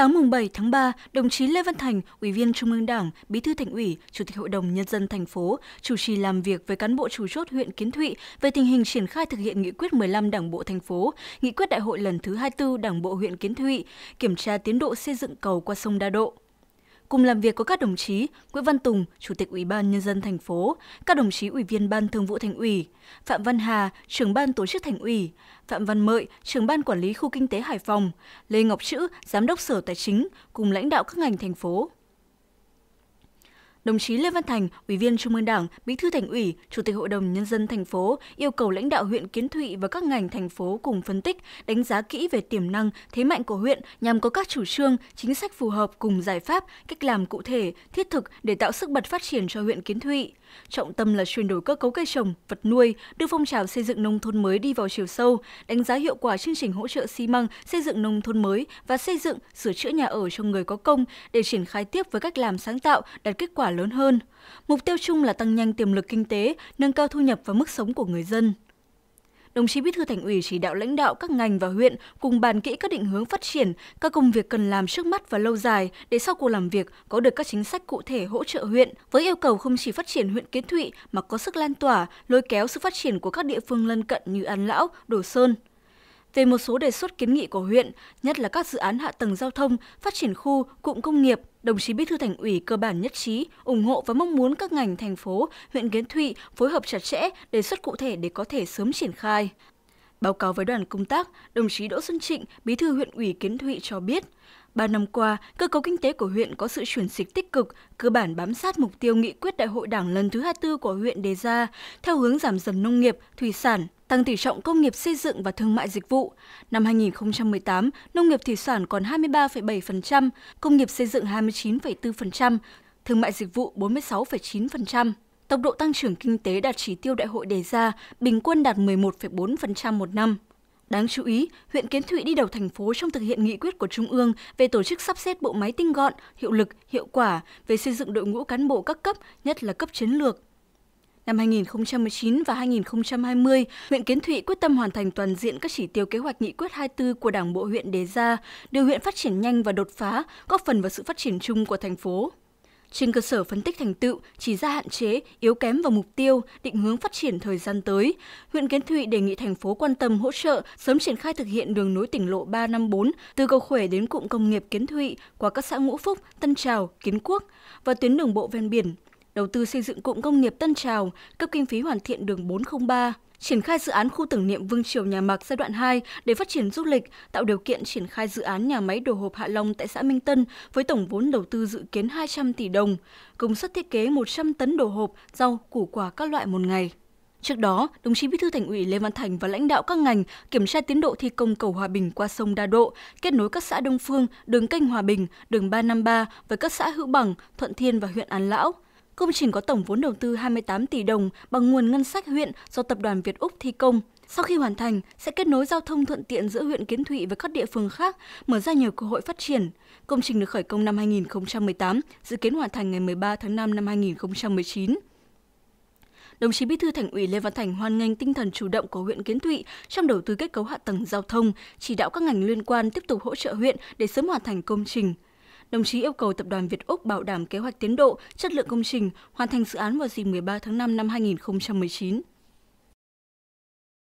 Sáng mùng 7 tháng 3, đồng chí Lê Văn Thành, Ủy viên Trung ương Đảng, Bí thư Thành ủy, Chủ tịch Hội đồng nhân dân thành phố, chủ trì làm việc với cán bộ chủ chốt huyện Kiến Thụy về tình hình triển khai thực hiện nghị quyết 15 Đảng bộ thành phố, nghị quyết đại hội lần thứ 24 Đảng bộ huyện Kiến Thụy, kiểm tra tiến độ xây dựng cầu qua sông Đa Độ. Cùng làm việc có các đồng chí Nguyễn Văn Tùng, Chủ tịch Ủy ban Nhân dân thành phố, các đồng chí Ủy viên Ban Thường vụ Thành ủy, Phạm Văn Hà, trưởng Ban Tổ chức Thành ủy, Phạm Văn Mợi, trưởng Ban Quản lý Khu Kinh tế Hải Phòng, Lê Ngọc Chữ, Giám đốc Sở Tài chính, cùng lãnh đạo các ngành thành phố. Đồng chí Lê Văn Thành, Ủy viên Trung ương Đảng, Bí thư Thành ủy, Chủ tịch Hội đồng nhân dân thành phố yêu cầu lãnh đạo huyện Kiến Thụy và các ngành thành phố cùng phân tích, đánh giá kỹ về tiềm năng, thế mạnh của huyện nhằm có các chủ trương, chính sách phù hợp cùng giải pháp, cách làm cụ thể, thiết thực để tạo sức bật phát triển cho huyện Kiến Thụy. Trọng tâm là chuyển đổi cơ cấu cây trồng, vật nuôi, đưa phong trào xây dựng nông thôn mới đi vào chiều sâu, đánh giá hiệu quả chương trình hỗ trợ xi măng xây dựng nông thôn mới và xây dựng sửa chữa nhà ở cho người có công để triển khai tiếp với cách làm sáng tạo đạt kết quả lớn hơn. Mục tiêu chung là tăng nhanh tiềm lực kinh tế, nâng cao thu nhập và mức sống của người dân. Đồng chí Bí thư Thành ủy chỉ đạo lãnh đạo các ngành và huyện cùng bàn kỹ các định hướng phát triển, các công việc cần làm trước mắt và lâu dài để sau cuộc làm việc có được các chính sách cụ thể hỗ trợ huyện với yêu cầu không chỉ phát triển huyện Kiến Thụy mà có sức lan tỏa, lôi kéo sự phát triển của các địa phương lân cận như An Lão, Đồ Sơn về một số đề xuất kiến nghị của huyện, nhất là các dự án hạ tầng giao thông, phát triển khu, cụm công nghiệp, đồng chí Bí thư Thành ủy cơ bản nhất trí, ủng hộ và mong muốn các ngành thành phố, huyện Kiến Thụy phối hợp chặt chẽ, đề xuất cụ thể để có thể sớm triển khai. Báo cáo với đoàn công tác, đồng chí Đỗ Xuân Trịnh, Bí thư huyện ủy Kiến Thụy cho biết, Ba năm qua, cơ cấu kinh tế của huyện có sự chuyển dịch tích cực, cơ bản bám sát mục tiêu nghị quyết đại hội đảng lần thứ 24 của huyện đề ra, theo hướng giảm dần nông nghiệp, thủy sản, tăng tỷ trọng công nghiệp xây dựng và thương mại dịch vụ. Năm 2018, nông nghiệp thủy sản còn 23,7%, công nghiệp xây dựng 29,4%, thương mại dịch vụ 46,9%. Tốc độ tăng trưởng kinh tế đạt chỉ tiêu đại hội đề ra, bình quân đạt 11,4% một năm. Đáng chú ý, huyện Kiến Thụy đi đầu thành phố trong thực hiện nghị quyết của Trung ương về tổ chức sắp xếp bộ máy tinh gọn, hiệu lực, hiệu quả về xây dựng đội ngũ cán bộ các cấp, nhất là cấp chiến lược. Năm 2019 và 2020, huyện Kiến Thụy quyết tâm hoàn thành toàn diện các chỉ tiêu kế hoạch nghị quyết 24 của Đảng bộ huyện đề ra, đưa huyện phát triển nhanh và đột phá, góp phần vào sự phát triển chung của thành phố. Trên cơ sở phân tích thành tựu, chỉ ra hạn chế, yếu kém và mục tiêu, định hướng phát triển thời gian tới, huyện Kiến Thụy đề nghị thành phố quan tâm hỗ trợ sớm triển khai thực hiện đường nối tỉnh lộ 354 từ cầu khỏe đến cụm công nghiệp Kiến Thụy qua các xã Ngũ Phúc, Tân Trào, Kiến Quốc và tuyến đường bộ ven biển đầu tư xây dựng cụm công nghiệp Tân Trào, cấp kinh phí hoàn thiện đường 403, triển khai dự án khu tưởng niệm Vương Triều Nhà Mạc giai đoạn 2 để phát triển du lịch, tạo điều kiện triển khai dự án nhà máy đồ hộp Hạ Long tại xã Minh Tân với tổng vốn đầu tư dự kiến 200 tỷ đồng, công suất thiết kế 100 tấn đồ hộp, rau, củ quả các loại một ngày. Trước đó, đồng chí Bí thư Thành ủy Lê Văn Thành và lãnh đạo các ngành kiểm tra tiến độ thi công cầu Hòa Bình qua sông Đa Độ, kết nối các xã Đông Phương, đường Canh Hòa Bình, đường 353 với các xã Hữu Bằng, Thuận Thiên và huyện An Lão – Công trình có tổng vốn đầu tư 28 tỷ đồng bằng nguồn ngân sách huyện do Tập đoàn Việt Úc thi công. Sau khi hoàn thành, sẽ kết nối giao thông thuận tiện giữa huyện Kiến Thụy với các địa phương khác, mở ra nhiều cơ hội phát triển. Công trình được khởi công năm 2018, dự kiến hoàn thành ngày 13 tháng 5 năm 2019 đồng chí Bí thư Thành ủy Lê Văn Thành hoan nghênh tinh thần chủ động của huyện Kiến Thụy trong đầu tư kết cấu hạ tầng giao thông, chỉ đạo các ngành liên quan tiếp tục hỗ trợ huyện để sớm hoàn thành công trình đồng chí yêu cầu Tập đoàn Việt Úc bảo đảm kế hoạch tiến độ, chất lượng công trình, hoàn thành dự án vào dịp 13 tháng 5 năm 2019.